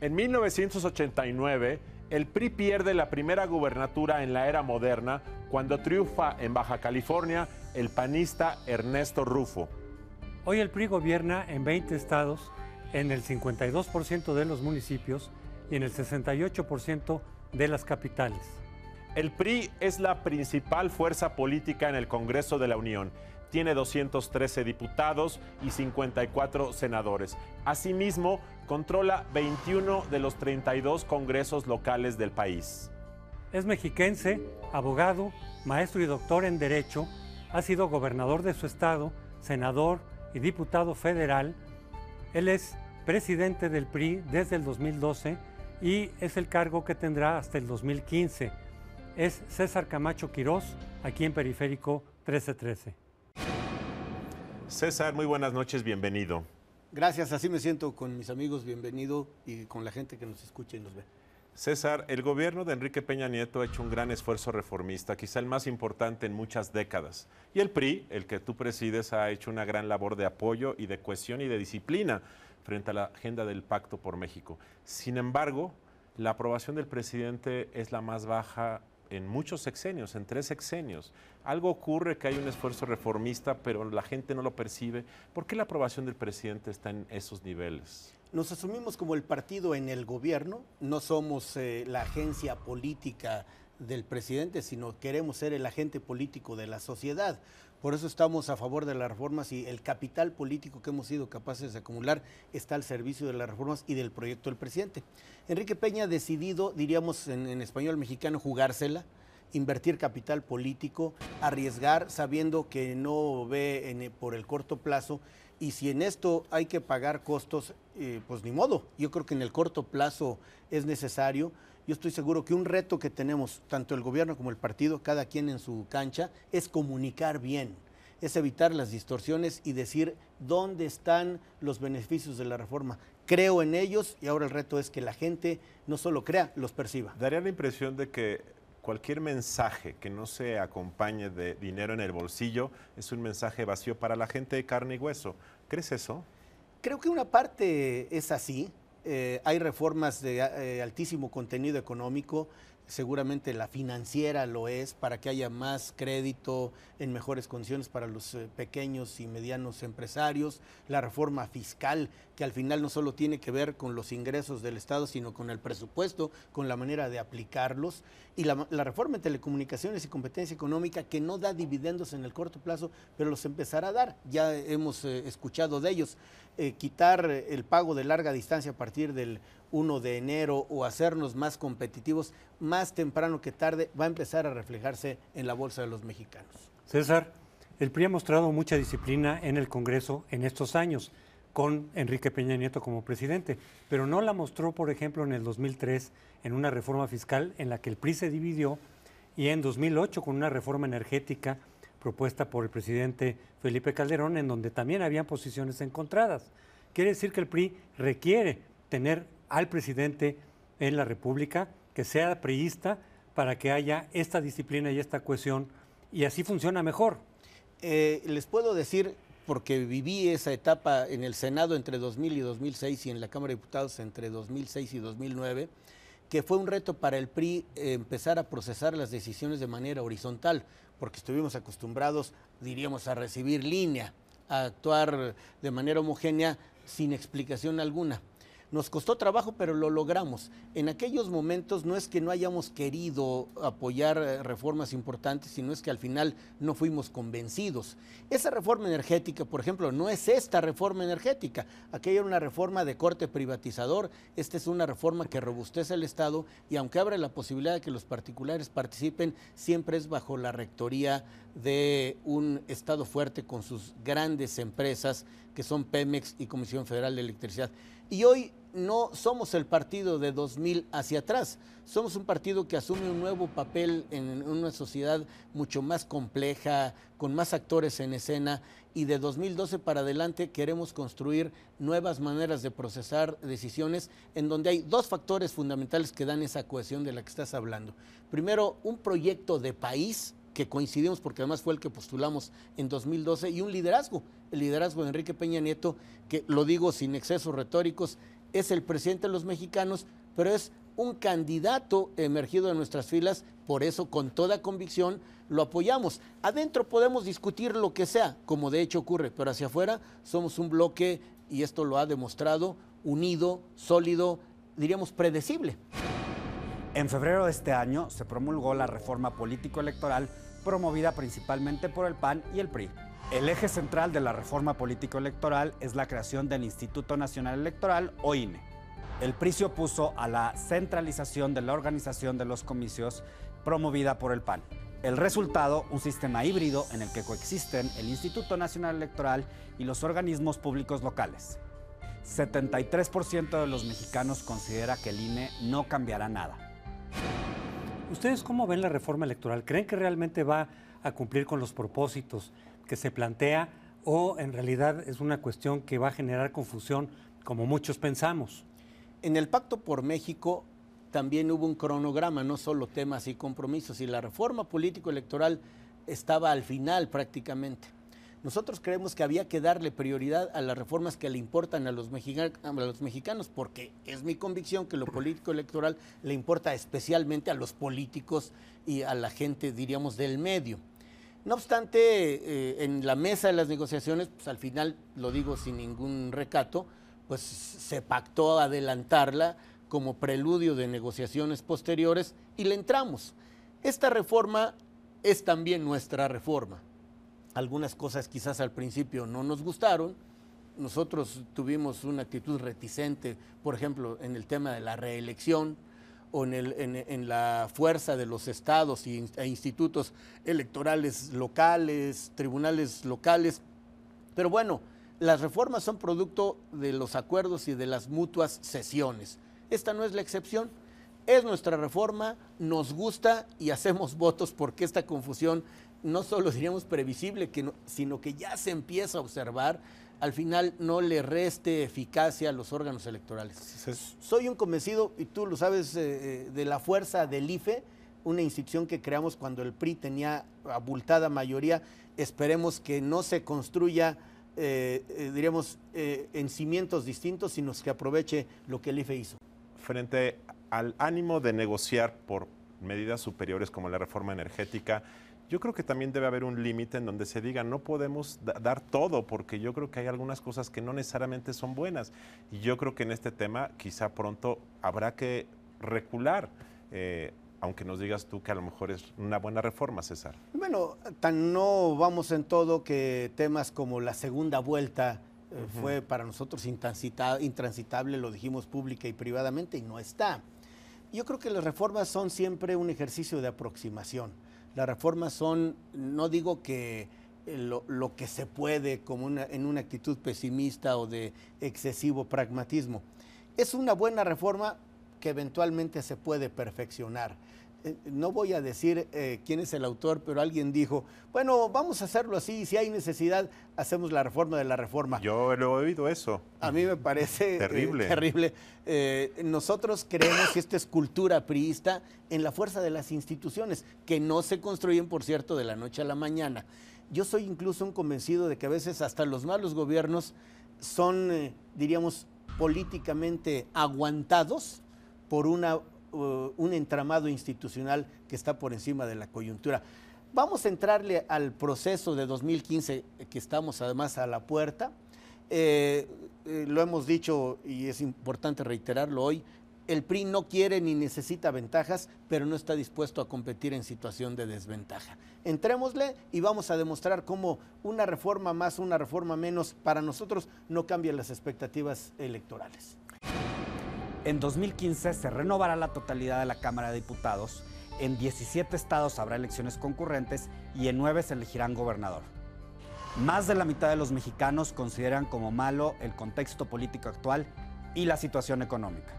En 1989, el PRI pierde la primera gubernatura en la era moderna cuando triunfa en Baja California el panista Ernesto Rufo. Hoy el PRI gobierna en 20 estados, en el 52% de los municipios y en el 68% de las capitales. El PRI es la principal fuerza política en el Congreso de la Unión. Tiene 213 diputados y 54 senadores. Asimismo, controla 21 de los 32 congresos locales del país. Es mexiquense, abogado, maestro y doctor en Derecho. Ha sido gobernador de su estado, senador y diputado federal. Él es presidente del PRI desde el 2012 y es el cargo que tendrá hasta el 2015 es César Camacho Quirós, aquí en Periférico 1313. César, muy buenas noches, bienvenido. Gracias, así me siento con mis amigos, bienvenido y con la gente que nos escucha y nos ve. César, el gobierno de Enrique Peña Nieto ha hecho un gran esfuerzo reformista, quizá el más importante en muchas décadas. Y el PRI, el que tú presides, ha hecho una gran labor de apoyo y de cohesión y de disciplina frente a la agenda del Pacto por México. Sin embargo, la aprobación del presidente es la más baja en muchos sexenios, en tres sexenios. Algo ocurre que hay un esfuerzo reformista, pero la gente no lo percibe. ¿Por qué la aprobación del presidente está en esos niveles? Nos asumimos como el partido en el gobierno, no somos eh, la agencia política del presidente, sino queremos ser el agente político de la sociedad. Por eso estamos a favor de las reformas y el capital político que hemos sido capaces de acumular está al servicio de las reformas y del proyecto del presidente. Enrique Peña ha decidido, diríamos en, español mexicano, jugársela, invertir capital político, arriesgar sabiendo que no ve por el corto plazo y si en esto hay que pagar costos, eh, pues ni modo. Yo creo que en el corto plazo es necesario yo estoy seguro que un reto que tenemos, tanto el gobierno como el partido, cada quien en su cancha, es comunicar bien, es evitar las distorsiones y decir dónde están los beneficios de la reforma. Creo en ellos y ahora el reto es que la gente no solo crea, los perciba. Daría la impresión de que cualquier mensaje que no se acompañe de dinero en el bolsillo es un mensaje vacío para la gente de carne y hueso. ¿Crees eso? Creo que una parte es así, eh, hay reformas de eh, altísimo contenido económico seguramente la financiera lo es, para que haya más crédito en mejores condiciones para los eh, pequeños y medianos empresarios, la reforma fiscal, que al final no solo tiene que ver con los ingresos del Estado, sino con el presupuesto, con la manera de aplicarlos, y la, reforma en telecomunicaciones y competencia económica, que no da dividendos en el corto plazo, pero los empezará a dar, ya hemos eh, escuchado de ellos, eh, quitar el pago de larga distancia a partir del 1 de enero o hacernos más competitivos, más temprano que tarde va a empezar a reflejarse en la bolsa de los mexicanos. César, el PRI ha mostrado mucha disciplina en el Congreso en estos años, con Enrique Peña Nieto como presidente, pero no la mostró, por ejemplo, en el 2003, en una reforma fiscal en la que el PRI se dividió, y en 2008 con una reforma energética propuesta por el presidente Felipe Calderón, en donde también habían posiciones encontradas. Quiere decir que el PRI requiere tener al presidente en la República, que sea priista, para que haya esta disciplina y esta cohesión, y así funciona mejor. Eh, les puedo decir, porque viví esa etapa en el Senado entre 2000 y 2006 y en la Cámara de Diputados entre 2006 y 2009, que fue un reto para el PRI eh, empezar a procesar las decisiones de manera horizontal, porque estuvimos acostumbrados, diríamos, a recibir línea, a actuar de manera homogénea sin explicación alguna. Nos costó trabajo, pero lo logramos. En aquellos momentos no es que no hayamos querido apoyar eh, reformas importantes, sino es que al final no fuimos convencidos. Esa reforma energética, por ejemplo, no es esta reforma energética. Aquella era una reforma de corte privatizador. Esta es una reforma que robustece el Estado y aunque abre la posibilidad de que los particulares participen, siempre es bajo la rectoría de un Estado fuerte con sus grandes empresas que son Pemex y Comisión Federal de Electricidad. Y hoy no somos el partido de 2000 hacia atrás, somos un partido que asume un nuevo papel en una sociedad mucho más compleja, con más actores en escena y de 2012 para adelante queremos construir nuevas maneras de procesar decisiones en donde hay dos factores fundamentales que dan esa cohesión de la que estás hablando. Primero, un proyecto de país que coincidimos porque además fue el que postulamos en 2012 y un liderazgo, el liderazgo de Enrique Peña Nieto, que lo digo sin excesos retóricos, es el presidente de los mexicanos, pero es un candidato emergido de nuestras filas, por eso con toda convicción lo apoyamos. Adentro podemos discutir lo que sea, como de hecho ocurre, pero hacia afuera somos un bloque, y esto lo ha demostrado, unido, sólido, diríamos predecible. En febrero de este año se promulgó la reforma político-electoral promovida principalmente por el PAN y el PRI. El eje central de la reforma político-electoral es la creación del Instituto Nacional Electoral o INE. El PRI se opuso a la centralización de la organización de los comicios promovida por el PAN. El resultado, un sistema híbrido en el que coexisten el Instituto Nacional Electoral y los organismos públicos locales. 73% de los mexicanos considera que el INE no cambiará nada. ¿Ustedes cómo ven la reforma electoral? ¿Creen que realmente va a cumplir con los propósitos que se plantea o en realidad es una cuestión que va a generar confusión como muchos pensamos? En el Pacto por México también hubo un cronograma, no solo temas y compromisos, y la reforma político-electoral estaba al final prácticamente. Nosotros creemos que había que darle prioridad a las reformas que le importan a los, mexicanos, porque es mi convicción que lo político electoral le importa especialmente a los políticos y a la gente, diríamos, del medio. No obstante, eh, en la mesa de las negociaciones, pues, al final, lo digo sin ningún recato, pues se pactó adelantarla como preludio de negociaciones posteriores y le entramos. Esta reforma es también nuestra reforma algunas cosas quizás al principio no nos gustaron. Nosotros tuvimos una actitud reticente, por ejemplo, en el tema de la reelección o en, la fuerza de los estados e institutos electorales locales, tribunales locales. Pero bueno, las reformas son producto de los acuerdos y de las mutuas sesiones. Esta no es la excepción. Es nuestra reforma, nos gusta y hacemos votos porque esta confusión no solo diríamos previsible, que sino que ya se empieza a observar, al final no le reste eficacia a los órganos electorales. Soy un convencido, y tú lo sabes, eh, eh, de la fuerza del IFE, una institución que creamos cuando el PRI tenía abultada mayoría. Esperemos que no se construya, eh, diríamos, en cimientos distintos, sino que aproveche lo que el IFE hizo. Frente al ánimo de negociar por medidas superiores como la reforma energética, yo creo que también debe haber un límite en donde se diga, no podemos dar todo, porque yo creo que hay algunas cosas que no necesariamente son buenas. Y yo creo que en este tema quizá pronto habrá que recular. Eh, aunque nos digas tú que a lo mejor es una buena reforma, César. Bueno, tan no vamos en todo que temas como la segunda vuelta eh, fue para nosotros intransitable, lo dijimos pública y privadamente, y no está. Yo creo que las reformas son siempre un ejercicio de aproximación. Las reformas son, no digo que eh, lo, que se puede como en una actitud pesimista o de excesivo pragmatismo. Es una buena reforma que eventualmente se puede perfeccionar. Eh, no voy a decir eh, quién es el autor, pero alguien dijo, bueno, vamos a hacerlo así, si hay necesidad, hacemos la reforma de la reforma. Yo lo he oído eso. A mí me parece eh, terrible. terrible. nosotros creemos, que esta es cultura priista, en la fuerza de las instituciones, que no se construyen, por cierto, de la noche a la mañana. Yo soy incluso un convencido de que a veces hasta los malos gobiernos son, diríamos, políticamente aguantados por una eh, un entramado institucional que está por encima de la coyuntura. Vamos a entrarle al proceso de 2015 que estamos además a la puerta. Eh, eh, lo hemos dicho y es importante reiterarlo hoy, el PRI no quiere ni necesita ventajas, pero no está dispuesto a competir en situación de desventaja. Entrémosle y vamos a demostrar cómo una reforma más, una reforma menos, para nosotros no cambia las expectativas electorales. En 2015 se renovará la totalidad de la Cámara de Diputados, en 17 estados habrá elecciones concurrentes y en 9 se elegirán gobernador. Más de la mitad de los mexicanos consideran como malo el contexto político actual y la situación económica.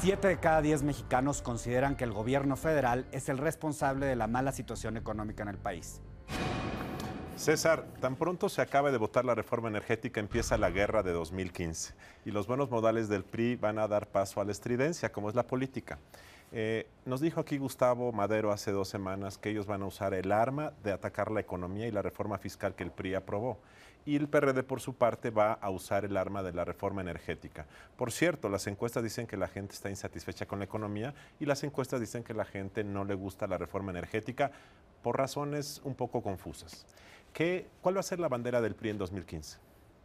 Siete de cada diez mexicanos consideran que el gobierno federal es el responsable de la mala situación económica en el país. César, tan pronto se acaba de votar la reforma energética, empieza la guerra de 2015 y los buenos modales del PRI van a dar paso a la estridencia, como es la política. Eh, nos dijo aquí Gustavo Madero hace dos semanas que ellos van a usar el arma de atacar la economía y la reforma fiscal que el PRI aprobó. Y el PRD, por su parte, va a usar el arma de la reforma energética. Por cierto, las encuestas dicen que la gente está insatisfecha con la economía y las encuestas dicen que la gente no le gusta la reforma energética por razones un poco confusas. ¿Qué, ¿Cuál va a ser la bandera del PRI en 2015?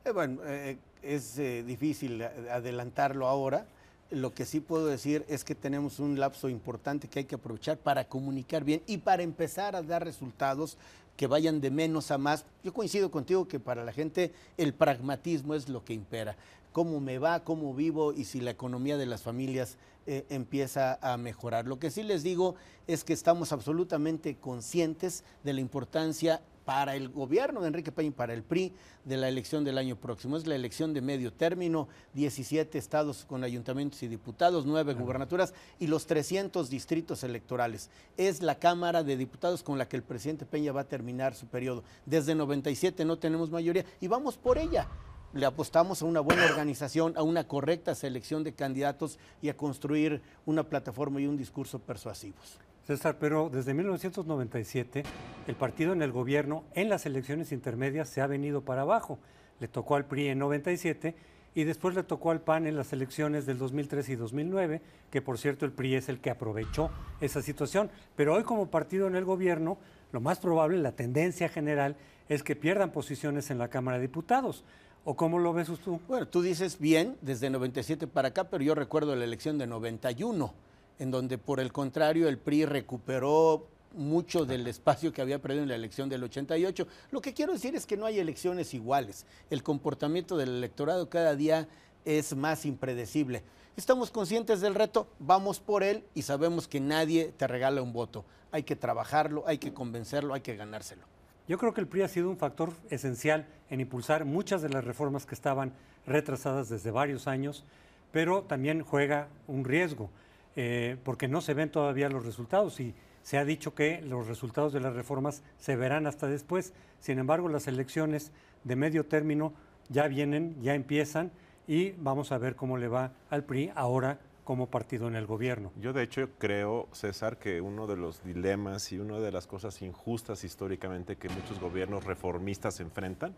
Eh, bueno, eh, eh, es difícil adelantarlo ahora. Lo que sí puedo decir es que tenemos un lapso importante que hay que aprovechar para comunicar bien y para empezar a dar resultados que vayan de menos a más. Yo coincido contigo que para la gente el pragmatismo es lo que impera. Cómo me va, cómo vivo y si la economía de las familias eh, empieza a mejorar. Lo que sí les digo es que estamos absolutamente conscientes de la importancia para el gobierno de Enrique Peña y para el PRI de la elección del año próximo. Es la elección de medio término, 17 estados con ayuntamientos y diputados, 9 gubernaturas y los 300 distritos electorales. Es la Cámara de Diputados con la que el presidente Peña va a terminar su periodo. Desde 97 no tenemos mayoría y vamos por ella le apostamos a una buena organización, a una correcta selección de candidatos y a construir una plataforma y un discurso persuasivos. César, pero desde 1997 el partido en el gobierno en las elecciones intermedias se ha venido para abajo. Le tocó al PRI en 97 y después le tocó al PAN en las elecciones del 2003 y 2009, que por cierto el PRI es el que aprovechó esa situación. Pero hoy como partido en el gobierno, lo más probable, la tendencia general es que pierdan posiciones en la Cámara de Diputados. ¿O cómo lo ves tú? Bueno, tú dices bien, desde 97 para acá, pero yo recuerdo la elección de 91, en donde por el contrario el PRI recuperó mucho del espacio que había perdido en la elección del 88. Lo que quiero decir es que no hay elecciones iguales. El comportamiento del electorado cada día es más impredecible. Estamos conscientes del reto, vamos por él y sabemos que nadie te regala un voto. Hay que trabajarlo, hay que convencerlo, hay que ganárselo. Yo creo que el PRI ha sido un factor esencial en impulsar muchas de las reformas que estaban retrasadas desde varios años, pero también juega un riesgo, eh, porque no se ven todavía los resultados y se ha dicho que los resultados de las reformas se verán hasta después. Sin embargo, las elecciones de medio término ya vienen, ya empiezan y vamos a ver cómo le va al PRI ahora como partido en el gobierno. Yo de hecho creo, César, que uno de los dilemas y una de las cosas injustas históricamente que muchos gobiernos reformistas enfrentan,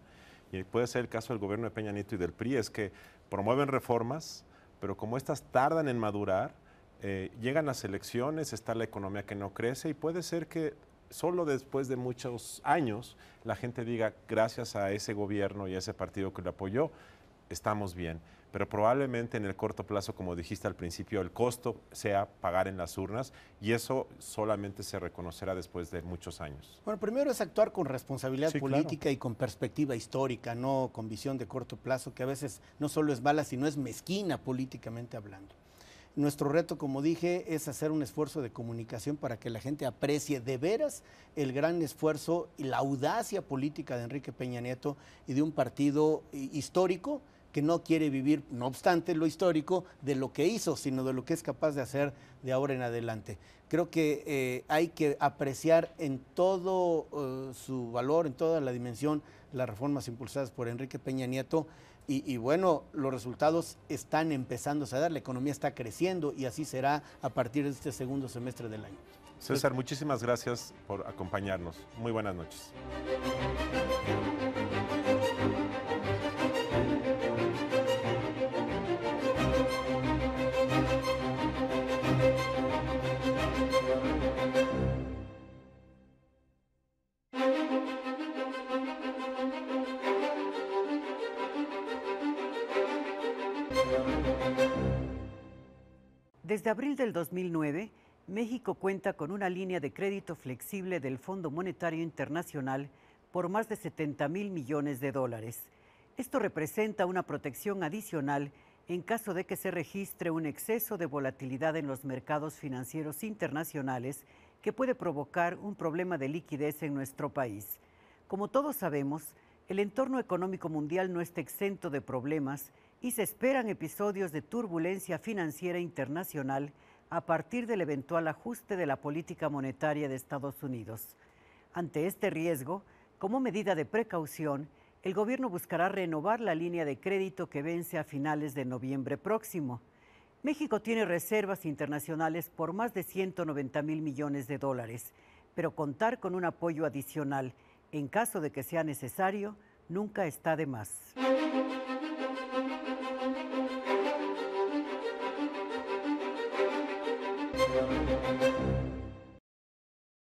y puede ser el caso del gobierno de Peña Nieto y del PRI, es que promueven reformas, pero como estas tardan en madurar, eh, llegan las elecciones, está la economía que no crece y puede ser que solo después de muchos años la gente diga gracias a ese gobierno y a ese partido que lo apoyó, estamos bien, pero probablemente en el corto plazo, como dijiste al principio, el costo sea pagar en las urnas y eso solamente se reconocerá después de muchos años. Bueno, primero es actuar con responsabilidad política y con perspectiva histórica, no con visión de corto plazo, que a veces no solo es mala, sino es mezquina políticamente hablando. Nuestro reto, como dije, es hacer un esfuerzo de comunicación para que la gente aprecie de veras el gran esfuerzo y la audacia política de Enrique Peña Nieto y de un partido eh, histórico que no quiere vivir, no obstante lo histórico, de lo que hizo, sino de lo que es capaz de hacer de ahora en adelante. Creo que eh, hay que apreciar en todo eh, su valor, en toda la dimensión, las reformas impulsadas por Enrique Peña Nieto. Y, y, bueno, los resultados están empezándose a dar, la economía está creciendo y así será a partir de este segundo semestre del año. César, muchísimas gracias por acompañarnos. Muy buenas noches. Desde abril del 2009, México cuenta con una línea de crédito flexible del Fondo Monetario Internacional por más de 70 mil millones de dólares. Esto representa una protección adicional en caso de que se registre un exceso de volatilidad en los mercados financieros internacionales que puede provocar un problema de liquidez en nuestro país. Como todos sabemos, el entorno económico mundial no está exento de problemas y se esperan episodios de turbulencia financiera internacional a partir del eventual ajuste de la política monetaria de Estados Unidos. Ante este riesgo, como medida de precaución, el gobierno buscará renovar la línea de crédito que vence a finales de noviembre próximo. México tiene reservas internacionales por más de 190 mil millones de dólares, pero contar con un apoyo adicional en caso de que sea necesario nunca está de más.